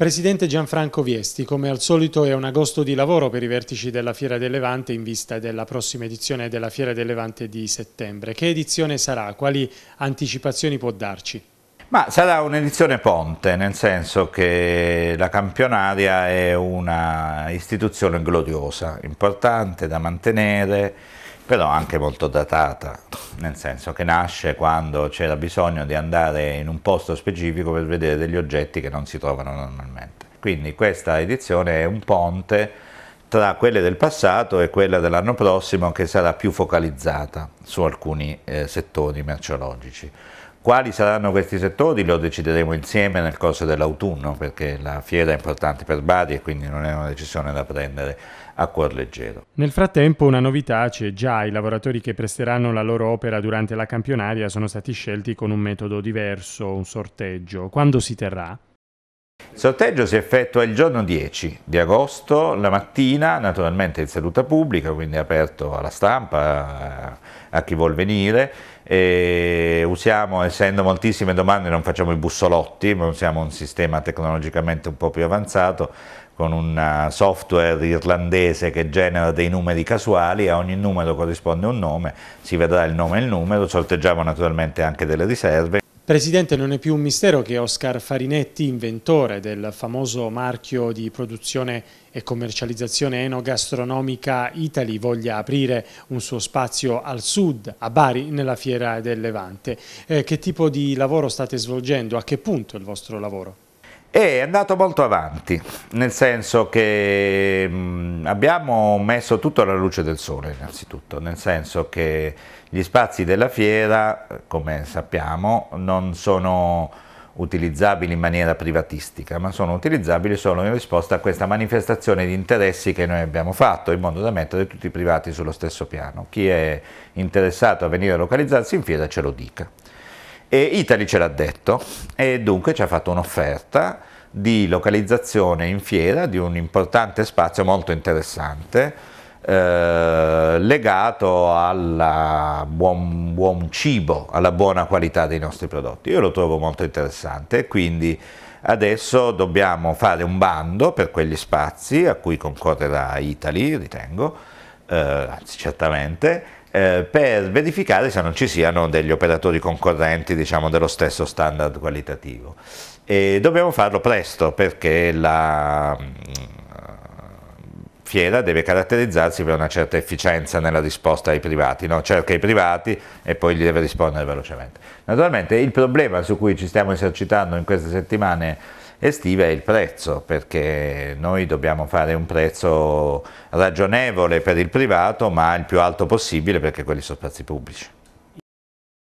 Presidente Gianfranco Viesti, come al solito è un agosto di lavoro per i vertici della Fiera del Levante in vista della prossima edizione della Fiera del Levante di settembre. Che edizione sarà? Quali anticipazioni può darci? Ma sarà un'edizione ponte, nel senso che la campionaria è una istituzione gloriosa, importante da mantenere, però anche molto datata, nel senso che nasce quando c'era bisogno di andare in un posto specifico per vedere degli oggetti che non si trovano normalmente. Quindi questa edizione è un ponte tra quelle del passato e quella dell'anno prossimo che sarà più focalizzata su alcuni eh, settori merceologici. Quali saranno questi settori lo decideremo insieme nel corso dell'autunno perché la fiera è importante per Bari e quindi non è una decisione da prendere a cuor leggero. Nel frattempo una novità c'è già, i lavoratori che presteranno la loro opera durante la campionaria sono stati scelti con un metodo diverso, un sorteggio. Quando si terrà? Il sorteggio si effettua il giorno 10 di agosto, la mattina, naturalmente in seduta pubblica, quindi aperto alla stampa, eh, a chi vuol venire. E usiamo, essendo moltissime domande, non facciamo i bussolotti, ma usiamo un sistema tecnologicamente un po' più avanzato con un eh, software irlandese che genera dei numeri casuali, a ogni numero corrisponde un nome, si vedrà il nome e il numero, sorteggiamo naturalmente anche delle riserve. Presidente, non è più un mistero che Oscar Farinetti, inventore del famoso marchio di produzione e commercializzazione enogastronomica Italy, voglia aprire un suo spazio al sud, a Bari, nella Fiera del Levante. Eh, che tipo di lavoro state svolgendo? A che punto è il vostro lavoro? è andato molto avanti, nel senso che mh, mm, abbiamo messo tutto alla luce del sole innanzitutto, nel senso che gli spazi della fiera, come sappiamo, non sono utilizzabili in maniera privatistica, ma sono utilizzabili solo in risposta a questa manifestazione di interessi che noi abbiamo fatto, in modo da mettere tutti i privati sullo stesso piano. Chi è interessato a venire a localizzarsi in fiera ce lo dica. E Italy ce l'ha detto e dunque ci ha fatto un'offerta di localizzazione in fiera di un importante spazio molto interessante eh, legato al buon, buon, cibo, alla buona qualità dei nostri prodotti. Io lo trovo molto interessante quindi adesso dobbiamo fare un bando per quegli spazi a cui concorrerà Italy, ritengo, eh, anzi certamente, eh, per verificare se non ci siano degli operatori concorrenti diciamo, dello stesso standard qualitativo. E dobbiamo farlo presto perché la mm, fiera deve caratterizzarsi per una certa efficienza nella risposta ai privati, no? cerca cioè, i privati e poi gli deve rispondere velocemente. Naturalmente il problema su cui ci stiamo esercitando in queste settimane estiva è il prezzo, perché noi dobbiamo fare un prezzo ragionevole per il privato, ma il più alto possibile perché quelli sono spazi pubblici.